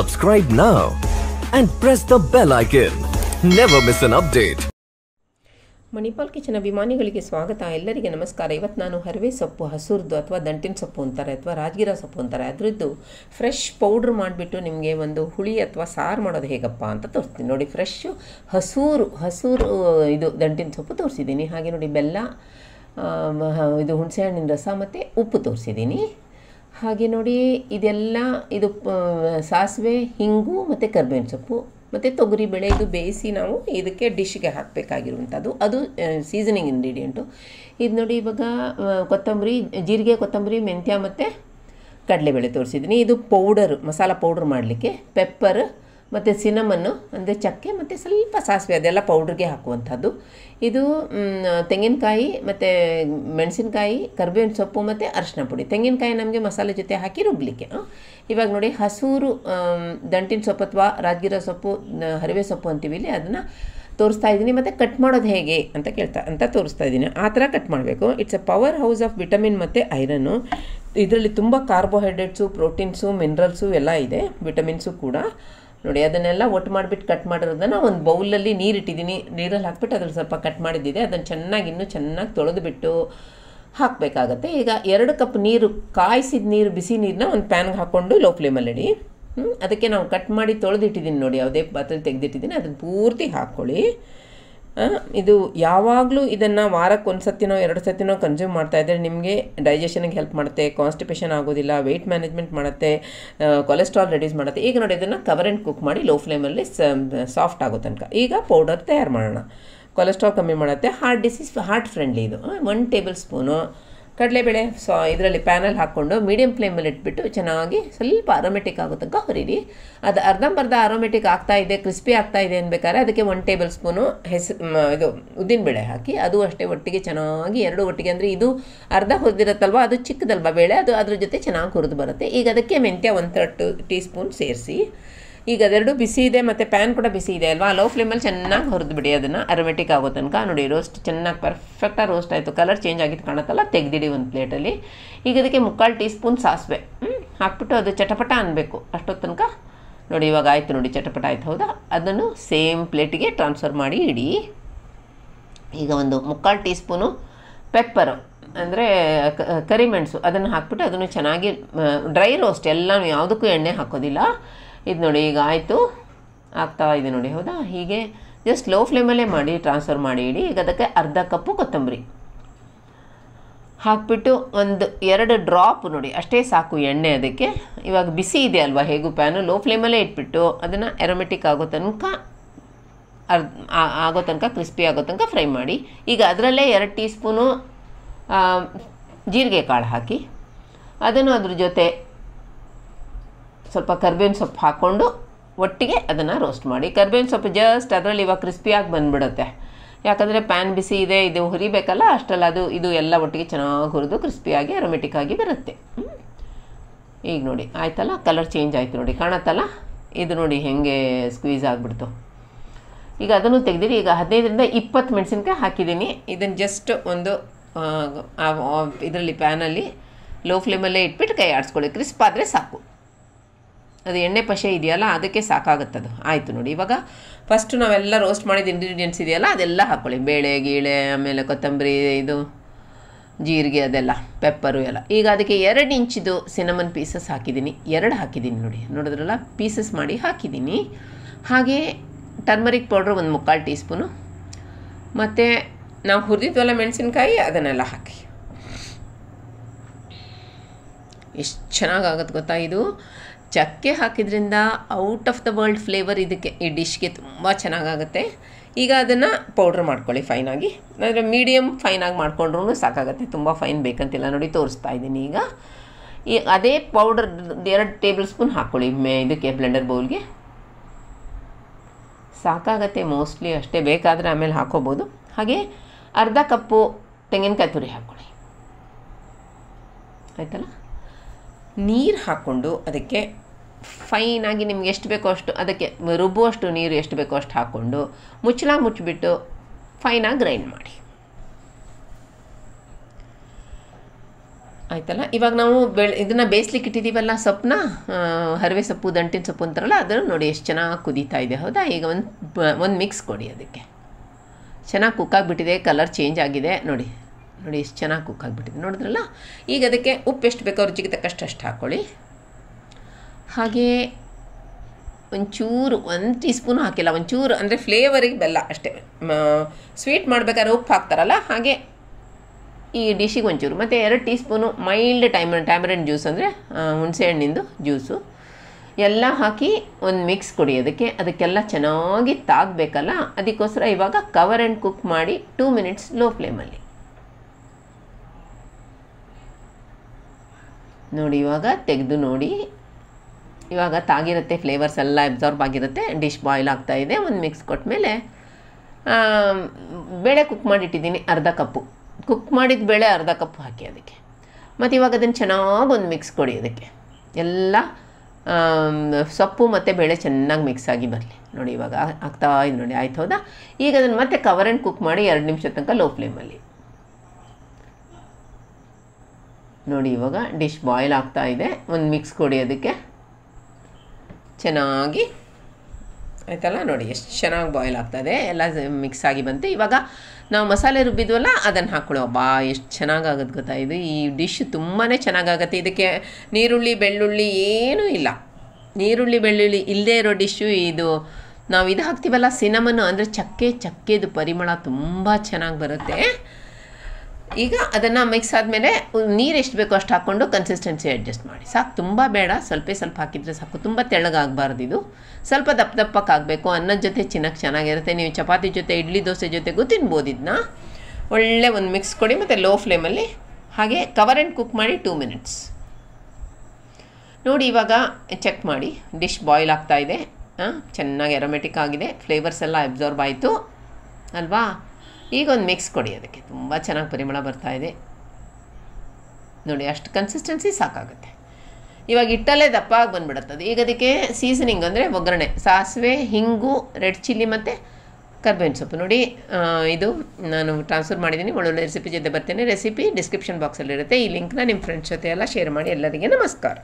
Subscribe now and press the bell icon. Never miss an update. Manipal kitchen ಅಭಿಮಾನಿಗಳಿಗೆ ಸ್ವಾಗತ ಎಲ್ಲರಿಗೆ ನಮಸ್ಕಾರ ಇವತ್ತು ನಾನು ಹರಿವೆ ಸೊಪ್ಪು ಹಸುರ್ದು ಅಥವಾ ದಂಟಿನ ಸೊಪ್ಪು ಅಂತಾರೆ ಅಥವಾ ರಾಜ್ಗಿರ ಸೊಪ್ಪು ಅಂತಾರೆ ಅದರದ್ದು ಫ್ರೆಶ್ ಪೌಡ್ರ್ ಮಾಡಿಬಿಟ್ಟು ನಿಮಗೆ ಒಂದು ಹುಳಿ ಅಥವಾ ಸಾರು ಮಾಡೋದು ಹೇಗಪ್ಪ ಅಂತ ತೋರಿಸ್ತೀನಿ ನೋಡಿ ಫ್ರೆಶ್ ಹಸೂರು ಹಸೂರು ಇದು ದಂಟಿನ ಸೊಪ್ಪು ತೋರಿಸಿದ್ದೀನಿ ಹಾಗೆ ನೋಡಿ ಬೆಲ್ಲ ಇದು ಹಣ್ಣಿನ ರಸ ಮತ್ತು ಉಪ್ಪು ತೋರಿಸಿದ್ದೀನಿ ಹಾಗೆ ನೋಡಿ ಇದೆಲ್ಲ ಇದು ಸಾಸಿವೆ ಹಿಂಗು ಮತ್ತು ಕರ್ಬೇವಿನ ಸೊಪ್ಪು ಮತ್ತು ತೊಗರಿ ಬೇಳೆ ಇದು ಬೇಯಿಸಿ ನಾವು ಇದಕ್ಕೆ ಡಿಶ್ಗೆ ಹಾಕಬೇಕಾಗಿರುವಂಥದ್ದು ಅದು ಸೀಸನಿಂಗ್ ಇಂಗ್ರೀಡಿಯೆಂಟು ಇದು ನೋಡಿ ಇವಾಗ ಕೊತ್ತಂಬರಿ ಜೀರಿಗೆ ಕೊತ್ತಂಬರಿ ಮೆಂತ್ಯ ಮತ್ತು ಕಡಲೆಬೇಳೆ ತೋರಿಸಿದ್ದೀನಿ ಇದು ಪೌಡರ್ ಮಸಾಲ ಪೌಡ್ರ್ ಮಾಡಲಿಕ್ಕೆ ಪೆಪ್ಪರ್ ಮತ್ತು ಸಿನಮನ್ನು ಅಂದರೆ ಚಕ್ಕೆ ಮತ್ತು ಸ್ವಲ್ಪ ಸಾಸಿವೆ ಅದೆಲ್ಲ ಪೌಡ್ರಿಗೆ ಹಾಕುವಂಥದ್ದು ಇದು ತೆಂಗಿನಕಾಯಿ ಮತ್ತು ಮೆಣಸಿನಕಾಯಿ ಕರ್ಬೇವಿನ ಸೊಪ್ಪು ಮತ್ತು ಅರಶಿನ ಪುಡಿ ತೆಂಗಿನಕಾಯಿ ನಮಗೆ ಮಸಾಲೆ ಜೊತೆ ಹಾಕಿ ರುಬ್ಬಲಿಕ್ಕೆ ಇವಾಗ ನೋಡಿ ಹಸೂರು ದಂಟಿನ ಸೊಪ್ಪು ಅಥವಾ ರಾಜಗಿರ ಸೊಪ್ಪು ಹರಿವೆ ಸೊಪ್ಪು ಅಂತೀವಿ ಇಲ್ಲಿ ಅದನ್ನು ತೋರಿಸ್ತಾ ಇದ್ದೀನಿ ಮತ್ತು ಕಟ್ ಮಾಡೋದು ಹೇಗೆ ಅಂತ ಕೇಳ್ತಾ ಅಂತ ತೋರಿಸ್ತಾ ಇದ್ದೀನಿ ಆ ಥರ ಕಟ್ ಮಾಡಬೇಕು it's a power house of vitamin ಮತ್ತು ಐರನ್ನು ಇದರಲ್ಲಿ ತುಂಬ ಕಾರ್ಬೋಹೈಡ್ರೇಟ್ಸು ಪ್ರೋಟೀನ್ಸು ಮಿನರಲ್ಸು ಎಲ್ಲ ಇದೆ ವಿಟಮಿನ್ಸು ಕೂಡ ನೋಡಿ ಅದನ್ನೆಲ್ಲ ಒಟ್ಟು ಮಾಡಿಬಿಟ್ಟು ಕಟ್ ಮಾಡಿರೋದನ್ನ ಒಂದು ಬೌಲಲ್ಲಿ ನೀರಿಟ್ಟಿದ್ದೀನಿ ನೀರಲ್ಲಿ ಹಾಕ್ಬಿಟ್ಟು ಅದ್ರಲ್ಲಿ ಸ್ವಲ್ಪ ಕಟ್ ಮಾಡಿದ್ದಿದೆ ಅದನ್ನು ಚೆನ್ನಾಗಿ ಇನ್ನೂ ಚೆನ್ನಾಗಿ ತೊಳೆದುಬಿಟ್ಟು ಹಾಕಬೇಕಾಗತ್ತೆ ಈಗ ಎರಡು ಕಪ್ ನೀರು ಕಾಯಿಸಿದ ನೀರು ಬಿಸಿ ನೀರನ್ನ ಒಂದು ಪ್ಯಾನ್ಗೆ ಹಾಕ್ಕೊಂಡು ಲೋ ಫ್ಲೇಮಲ್ಲಿಡಿ ಅದಕ್ಕೆ ನಾವು ಕಟ್ ಮಾಡಿ ತೊಳೆದಿಟ್ಟಿದ್ದೀನಿ ನೋಡಿ ಯಾವುದೇ ಪಾತ್ರೆ ತೆಗೆದಿಟ್ಟಿದ್ದೀನಿ ಅದನ್ನು ಪೂರ್ತಿ ಹಾಕ್ಕೊಳ್ಳಿ ಇದು ಯಾವಾಗಲೂ ಇದನ್ನು ವಾರಕ್ಕೆ ಒಂದು ಸತಿನೋ ಎರಡು ಸತಿನೋ ಕನ್ಸ್ಯೂಮ್ ಮಾಡ್ತಾ ಇದ್ದರೆ ನಿಮಗೆ ಡೈಜೆಷನ್ಗೆ ಹೆಲ್ಪ್ ಮಾಡುತ್ತೆ ಕಾನ್ಸ್ಟಿಪೇಷನ್ ಆಗೋದಿಲ್ಲ ವೆಯ್ಟ್ ಮ್ಯಾನೇಜ್ಮೆಂಟ್ ಮಾಡುತ್ತೆ ಕೊಲೆಸ್ಟ್ರಾಲ್ ರೆಡ್ಯೂಸ್ ಮಾಡುತ್ತೆ ಈಗ ನೋಡಿ ಇದನ್ನು ಕವರ್ ಆ್ಯಂಡ್ ಕುಕ್ ಮಾಡಿ ಲೋ ಫ್ಲೇಮಲ್ಲಿ ಸಾಫ್ಟ್ ಆಗೋ ತನಕ ಈಗ ಪೌಡರ್ ತಯಾರು ಮಾಡೋಣ ಕೊಲೆಸ್ಟ್ರಾಲ್ ಕಮ್ಮಿ ಮಾಡುತ್ತೆ ಹಾರ್ಟ್ ಡಿಸೀಸ್ ಹಾರ್ಟ್ ಫ್ರೆಂಡ್ಲಿ ಇದು ಒನ್ ಟೇಬಲ್ ಸ್ಪೂನು ಕಡಲೆಬೇಳೆ ಸೊ ಇದರಲ್ಲಿ ಪ್ಯಾನಲ್ಲಿ ಹಾಕ್ಕೊಂಡು ಮೀಡಿಯಮ್ ಫ್ಲೇಮಲ್ಲಿ ಇಟ್ಬಿಟ್ಟು ಚೆನ್ನಾಗಿ ಸ್ವಲ್ಪ ಅರೋಮೆಟಿಕ್ ಆಗೋ ತನಕ ಹೊರೀರಿ ಅದು ಅರ್ಧಂಬರ್ಧ ಅರೋಮೆಟಿಕ್ ಆಗ್ತಾ ಇದೆ ಕ್ರಿಸ್ಪಿ ಆಗ್ತಾ ಇದೆ ಅನ್ಬೇಕಾದ್ರೆ ಅದಕ್ಕೆ ಒನ್ ಟೇಬಲ್ ಸ್ಪೂನು ಹೆಸರು ಇದು ಉದ್ದಿನಬೇಳೆ ಹಾಕಿ ಅದು ಅಷ್ಟೇ ಒಟ್ಟಿಗೆ ಚೆನ್ನಾಗಿ ಎರಡು ಒಟ್ಟಿಗೆ ಅಂದರೆ ಇದು ಅರ್ಧ ಹುರಿದಿರುತ್ತಲ್ವ ಅದು ಚಿಕ್ಕದಲ್ವ ಬೇಳೆ ಅದು ಅದ್ರ ಜೊತೆ ಚೆನ್ನಾಗಿ ಹುರಿದು ಬರುತ್ತೆ ಈಗ ಅದಕ್ಕೆ ಮೆಂತ್ಯ ಒಂದು ತರ್ಟು ಟೀ ಸ್ಪೂನ್ ಸೇರಿಸಿ ಈಗ ಅದೆರಡು ಬಿಸಿ ಇದೆ ಮತ್ತು ಪ್ಯಾನ್ ಕೂಡ ಬಿಸಿ ಇದೆ ಅಲ್ವಾ ಲೋ ಫ್ಲೇಮಲ್ಲಿ ಚೆನ್ನಾಗಿ ಹುರಿದು ಬಿಡಿ ಅದನ್ನು ಅರೋಮೆಟಿಕ್ ಆಗೋ ತನಕ ನೋಡಿ ರೋಸ್ಟ್ ಚೆನ್ನಾಗಿ ಪರ್ಫೆಕ್ಟಾಗಿ ರೋಸ್ಟ್ ಆಯಿತು ಕಲರ್ ಚೇಂಜ್ ಆಗಿದ್ದು ಕಾಣುತ್ತಲ್ಲ ತೆಗ್ದಿಡಿ ಒಂದು ಪ್ಲೇಟಲ್ಲಿ ಈಗ ಅದಕ್ಕೆ ಮುಕ್ಕಾಲು ಟೀ ಸ್ಪೂನ್ ಸಾಸಿವೆ ಹಾಕ್ಬಿಟ್ಟು ಅದು ಚಟಪಟ ಅನ್ನಬೇಕು ಅಷ್ಟೊತ್ತು ತನಕ ನೋಡಿ ಇವಾಗ ಆಯಿತು ನೋಡಿ ಚಟಪಟ ಆಯ್ತು ಹೌದಾ ಅದನ್ನು ಸೇಮ್ ಪ್ಲೇಟಿಗೆ ಟ್ರಾನ್ಸ್ಫರ್ ಮಾಡಿ ಇಡಿ ಈಗ ಒಂದು ಮುಕ್ಕಾಲು ಟೀ ಸ್ಪೂನು ಪೆಪ್ಪರು ಅಂದರೆ ಕರಿಮೆಣಸು ಅದನ್ನು ಹಾಕ್ಬಿಟ್ಟು ಅದನ್ನು ಚೆನ್ನಾಗಿ ಡ್ರೈ ರೋಸ್ಟ್ ಎಲ್ಲ ಯಾವುದಕ್ಕೂ ಎಣ್ಣೆ ಹಾಕೋದಿಲ್ಲ ಇದು ನೋಡಿ ಈಗ ಆಯಿತು ಆಗ್ತಾ ಇದೆ ನೋಡಿ ಹೌದಾ ಹೀಗೆ ಜಸ್ಟ್ ಲೋ ಫ್ಲೇಮಲ್ಲೇ ಮಾಡಿ ಟ್ರಾನ್ಸ್ಫರ್ ಮಾಡಿ ಇಡಿ ಈಗ ಅದಕ್ಕೆ ಅರ್ಧ ಕಪ್ಪು ಕೊತ್ತಂಬರಿ ಹಾಕಿಬಿಟ್ಟು ಒಂದು ಎರಡು ಡ್ರಾಪ್ ನೋಡಿ ಅಷ್ಟೇ ಸಾಕು ಎಣ್ಣೆ ಅದಕ್ಕೆ ಇವಾಗ ಬಿಸಿ ಇದೆ ಅಲ್ವಾ ಹೇಗೂ ಪ್ಯಾನು ಲೋ ಫ್ಲೇಮಲ್ಲೇ ಇಟ್ಬಿಟ್ಟು ಅದನ್ನು ಎರೋಮೆಟಿಕ್ ಆಗೋ ತನಕ ಅರ್ಧ ಆಗೋ ತನಕ ಕ್ರಿಸ್ಪಿ ಆಗೋ ತನಕ ಫ್ರೈ ಮಾಡಿ ಈಗ ಅದರಲ್ಲೇ ಎರಡು ಟೀ ಸ್ಪೂನು ಜೀರಿಗೆ ಕಾಳು ಹಾಕಿ ಅದನ್ನು ಅದ್ರ ಜೊತೆ ಸ್ವಲ್ಪ ಕರ್ಬೇವಿನ ಸೊಪ್ಪು ಹಾಕ್ಕೊಂಡು ಒಟ್ಟಿಗೆ ಅದನ್ನು ರೋಸ್ಟ್ ಮಾಡಿ ಕರ್ಬೇವಿನ ಸೊಪ್ಪು ಜಸ್ಟ್ ಅದರಲ್ಲಿ ಇವಾಗ ಕ್ರಿಸ್ಪಿಯಾಗಿ ಬಂದುಬಿಡುತ್ತೆ ಯಾಕಂದರೆ ಪ್ಯಾನ್ ಬಿಸಿ ಇದೆ ಇದು ಹುರಿಬೇಕಲ್ಲ ಅಷ್ಟರಲ್ಲಿ ಅದು ಇದು ಎಲ್ಲ ಒಟ್ಟಿಗೆ ಚೆನ್ನಾಗಿ ಹುರಿದು ಕ್ರಿಸ್ಪಿಯಾಗಿ ಆಗಿ ಬರುತ್ತೆ ಈಗ ನೋಡಿ ಆಯ್ತಲ್ಲ ಕಲರ್ ಚೇಂಜ್ ಆಯಿತು ನೋಡಿ ಕಾಣತ್ತಲ್ಲ ಇದು ನೋಡಿ ಹೆಂಗೆ ಸ್ಕ್ವೀಸ್ ಆಗಿಬಿಡ್ತು ಈಗ ಅದನ್ನು ತೆಗೆದಿರಿ ಈಗ ಹದಿನೈದರಿಂದ ಇಪ್ಪತ್ತು ಮೆಣಸಿನ್ಕಾಯಿ ಹಾಕಿದ್ದೀನಿ ಇದನ್ನು ಜಸ್ಟ್ ಒಂದು ಇದರಲ್ಲಿ ಪ್ಯಾನಲ್ಲಿ ಲೋ ಫ್ಲೇಮಲ್ಲೇ ಇಟ್ಬಿಟ್ಟು ಕೈ ಆಡಿಸ್ಕೊಳ್ಳಿ ಕ್ರಿಸ್ಪ್ ಆದರೆ ಸಾಕು ಅದು ಎಣ್ಣೆ ಪಶೆ ಇದೆಯಲ್ಲ ಅದಕ್ಕೆ ಸಾಕಾಗುತ್ತದು ಆಯಿತು ನೋಡಿ ಇವಾಗ ಫಸ್ಟು ನಾವೆಲ್ಲ ರೋಸ್ಟ್ ಮಾಡಿದ ಇಂಗ್ರೀಡಿಯೆಂಟ್ಸ್ ಇದೆಯಲ್ಲ ಅದೆಲ್ಲ ಹಾಕ್ಕೊಳ್ಳಿ ಬೇಳೆ ಗೀಳೆ ಆಮೇಲೆ ಕೊತ್ತಂಬರಿ ಇದು ಜೀರಿಗೆ ಅದೆಲ್ಲ ಪೆಪ್ಪರು ಎಲ್ಲ ಈಗ ಅದಕ್ಕೆ ಎರಡು ಇಂಚಿದು ಸಿನಮನ್ ಪೀಸಸ್ ಹಾಕಿದ್ದೀನಿ ಎರಡು ಹಾಕಿದ್ದೀನಿ ನೋಡಿ ನೋಡಿದ್ರಲ್ಲ ಪೀಸಸ್ ಮಾಡಿ ಹಾಕಿದ್ದೀನಿ ಹಾಗೆ ಟರ್ಮರಿಕ್ ಪೌಡ್ರ್ ಒಂದು ಮುಕ್ಕಾಲು ಟೀ ಸ್ಪೂನು ಮತ್ತು ನಾವು ಹುರಿದಿದ್ವಲ್ಲ ಮೆಣಸಿನ್ಕಾಯಿ ಅದನ್ನೆಲ್ಲ ಹಾಕಿ ಎಷ್ಟು ಚೆನ್ನಾಗಾಗತ್ತೆ ಗೊತ್ತಾ ಇದು ಚಕ್ಕೆ ಹಾಕಿದ್ರಿಂದ out of the world flavour ಇದಕ್ಕೆ ಈ ಡಿಶ್ಗೆ ತುಂಬ ಚೆನ್ನಾಗಾಗುತ್ತೆ ಈಗ ಅದನ್ನು ಪೌಡ್ರ್ ಮಾಡ್ಕೊಳ್ಳಿ ಫೈನಾಗಿ ಅಂದರೆ ಮೀಡಿಯಮ್ ಫೈನಾಗಿ ಮಾಡಿಕೊಂಡ್ರೂ ಸಾಕಾಗುತ್ತೆ ತುಂಬ ಫೈನ್ ಬೇಕಂತಿಲ್ಲ ನೋಡಿ ತೋರಿಸ್ತಾ ಇದ್ದೀನಿ ಈಗ ಈ ಅದೇ ಪೌಡರ್ ಎರಡು ಟೇಬಲ್ ಸ್ಪೂನ್ ಹಾಕ್ಕೊಳ್ಳಿ ಮೇ ಇದಕ್ಕೆ ಬ್ಲೆಂಡರ್ ಬೌಲ್ಗೆ ಸಾಕಾಗತ್ತೆ ಮೋಸ್ಟ್ಲಿ ಅಷ್ಟೇ ಬೇಕಾದರೆ ಆಮೇಲೆ ಹಾಕೋಬೋದು ಹಾಗೆ ಅರ್ಧ ಕಪ್ಪು ತೆಂಗಿನಕಾಯಿ ತುರಿ ಹಾಕ್ಕೊಳ್ಳಿ ಆಯಿತಲ್ಲ ನೀರು ಹಾಕ್ಕೊಂಡು ಅದಕ್ಕೆ ಫೈನಾಗಿ ನಿಮ್ಗೆ ಎಷ್ಟು ಬೇಕೋ ಅಷ್ಟು ಅದಕ್ಕೆ ರುಬ್ಬುವಷ್ಟು ನೀರು ಎಷ್ಟು ಬೇಕೋ ಅಷ್ಟು ಹಾಕ್ಕೊಂಡು ಮುಚ್ಚಳ ಮುಚ್ಚಿಬಿಟ್ಟು ಫೈನಾಗಿ ಗ್ರೈಂಡ್ ಮಾಡಿ ಆಯ್ತಲ್ಲ ಇವಾಗ ನಾವು ಬೆಳೆ ಇದನ್ನು ಬೇಯಿಸ್ಲಿಕ್ಕೆ ಇಟ್ಟಿದ್ದೀವಲ್ಲ ಸೊಪ್ಪನ್ನ ಹರವೆ ಸೊಪ್ಪು ದಂಟಿನ ಸೊಪ್ಪು ಅಂತಾರಲ್ಲ ಅದನ್ನು ನೋಡಿ ಎಷ್ಟು ಚೆನ್ನಾಗಿ ಕುದೀತಾ ಇದೆ ಹೌದಾ ಈಗ ಒಂದು ಒಂದು ಮಿಕ್ಸ್ ಕೊಡಿ ಅದಕ್ಕೆ ಚೆನ್ನಾಗಿ ಕುಕ್ಕಾಗಿಬಿಟ್ಟಿದೆ ಕಲರ್ ಚೇಂಜ್ ಆಗಿದೆ ನೋಡಿ ನೋಡಿ ಎಷ್ಟು ಚೆನ್ನಾಗಿ ಕುಕ್ ಕುಕ್ಕಾಗ್ಬಿಟ್ಟಿದೆ ನೋಡಿದ್ರಲ್ಲ ಈಗ ಅದಕ್ಕೆ ಉಪ್ಪು ಎಷ್ಟು ಬೇಕೋ ರುಚಿಗೆ ತಕ್ಕಷ್ಟು ಅಷ್ಟು ಹಾಕ್ಕೊಳ್ಳಿ ಹಾಗೇ ಒಂಚೂರು ಒಂದು ಟೀ ಸ್ಪೂನು ಹಾಕಿಲ್ಲ ಒಂಚೂರು ಅಂದರೆ ಫ್ಲೇವರಿಗೆ ಬೆಲ್ಲ ಅಷ್ಟೇ ಸ್ವೀಟ್ ಮಾಡಬೇಕಾದ್ರೆ ಉಪ್ಪು ಹಾಕ್ತಾರಲ್ಲ ಹಾಗೆ ಈ ಡಿಶಿಗೆ ಒಂಚೂರು ಮತ್ತು ಎರಡು teaspoon mild time tamarind juice ಅಂದರೆ ಹಣ್ಣಿಂದು ಜ್ಯೂಸು ಎಲ್ಲ ಹಾಕಿ ಒಂದು ಮಿಕ್ಸ್ ಕೊಡಿ ಅದಕ್ಕೆ ಅದಕ್ಕೆಲ್ಲ ಚೆನ್ನಾಗಿ ತಾಗಬೇಕಲ್ಲ ಅದಕ್ಕೋಸ್ಕರ ಇವಾಗ ಕವರ್ ಆ್ಯಂಡ್ ಕುಕ್ ಮಾಡಿ ಟೂ ಮಿನಿಟ್ಸ್ ಲೋ ಫ್ಲೇಮಲ್ಲಿ ನೋಡಿ ಇವಾಗ ತೆಗೆದು ನೋಡಿ ಇವಾಗ ತಾಗಿರುತ್ತೆ ಫ್ಲೇವರ್ಸ್ ಎಲ್ಲ ಅಬ್ಸರ್ವ್ ಆಗಿರುತ್ತೆ ಡಿಶ್ ಬಾಯ್ಲ್ ಆಗ್ತಾಯಿದೆ ಒಂದು ಮಿಕ್ಸ್ ಕೊಟ್ಟ ಮೇಲೆ ಬೇಳೆ ಕುಕ್ ಮಾಡಿಟ್ಟಿದ್ದೀನಿ ಅರ್ಧ ಕಪ್ಪು ಕುಕ್ ಮಾಡಿದ ಬೇಳೆ ಅರ್ಧ ಕಪ್ ಹಾಕಿ ಅದಕ್ಕೆ ಮತ್ತು ಇವಾಗ ಅದನ್ನು ಚೆನ್ನಾಗಿ ಒಂದು ಮಿಕ್ಸ್ ಕೊಡಿ ಅದಕ್ಕೆ ಎಲ್ಲ ಸೊಪ್ಪು ಮತ್ತು ಬೇಳೆ ಚೆನ್ನಾಗಿ ಮಿಕ್ಸ್ ಆಗಿ ಬರಲಿ ನೋಡಿ ಇವಾಗ ಆಗ್ತಾ ಇದೆ ನೋಡಿ ಆಯ್ತು ಹೌದಾ ಈಗ ಅದನ್ನು ಮತ್ತೆ ಕವರ್ ಆ್ಯಂಡ್ ಕುಕ್ ಮಾಡಿ ಎರಡು ನಿಮಿಷ ತನಕ ಲೋ ಫ್ಲೇಮಲ್ಲಿ ನೋಡಿ ಇವಾಗ ಡಿಶ್ ಬಾಯ್ಲ್ ಆಗ್ತಾ ಇದೆ ಒಂದು ಮಿಕ್ಸ್ ಕೊಡಿ ಅದಕ್ಕೆ ಚೆನ್ನಾಗಿ ಆಯಿತಲ್ಲ ನೋಡಿ ಎಷ್ಟು ಚೆನ್ನಾಗಿ ಬಾಯ್ಲ್ ಇದೆ ಎಲ್ಲ ಮಿಕ್ಸ್ ಆಗಿ ಬಂತು ಇವಾಗ ನಾವು ಮಸಾಲೆ ರುಬ್ಬಿದ್ವಲ್ಲ ಅದನ್ನು ಹಾಕ್ಕೊಳ್ಳೋ ಬಾ ಎಷ್ಟು ಚೆನ್ನಾಗಾಗುತ್ತೆ ಗೊತ್ತಾ ಇದು ಈ ಡಿಶ್ ತುಂಬಾ ಚೆನ್ನಾಗಾಗುತ್ತೆ ಇದಕ್ಕೆ ನೀರುಳ್ಳಿ ಬೆಳ್ಳುಳ್ಳಿ ಏನೂ ಇಲ್ಲ ನೀರುಳ್ಳಿ ಬೆಳ್ಳುಳ್ಳಿ ಇಲ್ಲದೇ ಇರೋ ಡಿಶ್ಶು ಇದು ನಾವು ಇದು ಹಾಕ್ತೀವಲ್ಲ ಸಿನಮನ್ನು ಅಂದರೆ ಚಕ್ಕೆ ಚಕ್ಕೆದು ಪರಿಮಳ ತುಂಬ ಚೆನ್ನಾಗಿ ಬರುತ್ತೆ ಈಗ ಅದನ್ನು ಮಿಕ್ಸ್ ಆದಮೇಲೆ ನೀರು ಎಷ್ಟು ಬೇಕೋ ಅಷ್ಟು ಹಾಕ್ಕೊಂಡು ಕನ್ಸಿಸ್ಟೆನ್ಸಿ ಅಡ್ಜಸ್ಟ್ ಮಾಡಿ ಸಾಕು ತುಂಬ ಬೇಡ ಸ್ವಲ್ಪ ಸ್ವಲ್ಪ ಹಾಕಿದರೆ ಸಾಕು ತುಂಬ ತೆಳ್ಳಗಾಗಬಾರ್ದು ಇದು ಸ್ವಲ್ಪ ದಪ್ಪ ದಪ್ಪಕ್ಕೆ ಆಗಬೇಕು ಅನ್ನದ ಜೊತೆ ಚಿನ್ನಕ್ಕೆ ಚೆನ್ನಾಗಿರುತ್ತೆ ನೀವು ಚಪಾತಿ ಜೊತೆ ಇಡ್ಲಿ ದೋಸೆ ಜೊತೆಗೂ ತಿನ್ಬೋದು ಇದನ್ನ ಒಳ್ಳೆ ಒಂದು ಮಿಕ್ಸ್ ಕೊಡಿ ಮತ್ತು ಲೋ ಫ್ಲೇಮಲ್ಲಿ ಹಾಗೆ ಕವರ್ ಆ್ಯಂಡ್ ಕುಕ್ ಮಾಡಿ ಟೂ ಮಿನಿಟ್ಸ್ ನೋಡಿ ಇವಾಗ ಚೆಕ್ ಮಾಡಿ ಡಿಶ್ ಬಾಯ್ಲ್ ಆಗ್ತಾಯಿದೆ ಚೆನ್ನಾಗಿ ಅರೋಮೆಟಿಕ್ ಆಗಿದೆ ಫ್ಲೇವರ್ಸ್ ಎಲ್ಲ ಅಬ್ಸಾರ್ಬ್ ಆಯಿತು ಅಲ್ವಾ ಈಗ ಒಂದು ಮಿಕ್ಸ್ ಕೊಡಿ ಅದಕ್ಕೆ ತುಂಬ ಚೆನ್ನಾಗಿ ಪರಿಮಳ ಬರ್ತಾ ಇದೆ ನೋಡಿ ಅಷ್ಟು ಕನ್ಸಿಸ್ಟೆನ್ಸಿ ಸಾಕಾಗುತ್ತೆ ಇವಾಗ ಹಿಟ್ಟಲ್ಲೇ ದಪ್ಪ ಆಗಿ ಅದು ಈಗ ಅದಕ್ಕೆ ಸೀಸನಿಂಗ್ ಅಂದರೆ ಒಗ್ಗರಣೆ ಸಾಸಿವೆ ಹಿಂಗು ರೆಡ್ ಚಿಲ್ಲಿ ಮತ್ತು ಕರ್ಬೇವಿನ ಸೊಪ್ಪು ನೋಡಿ ಇದು ನಾನು ಟ್ರಾನ್ಸ್ಫರ್ ಮಾಡಿದ್ದೀನಿ ಒಳ್ಳೊಳ್ಳೆ ರೆಸಿಪಿ ಜೊತೆ ಬರ್ತೇನೆ ರೆಸಿಪಿ ಡಿಸ್ಕ್ರಿಪ್ಷನ್ ಬಾಕ್ಸಲ್ಲಿರುತ್ತೆ ಈ ಲಿಂಕ್ನ ನಿಮ್ಮ ಫ್ರೆಂಡ್ಸ್ ಜೊತೆ ಎಲ್ಲ ಶೇರ್ ಮಾಡಿ ಎಲ್ಲರಿಗೆ ನಮಸ್ಕಾರ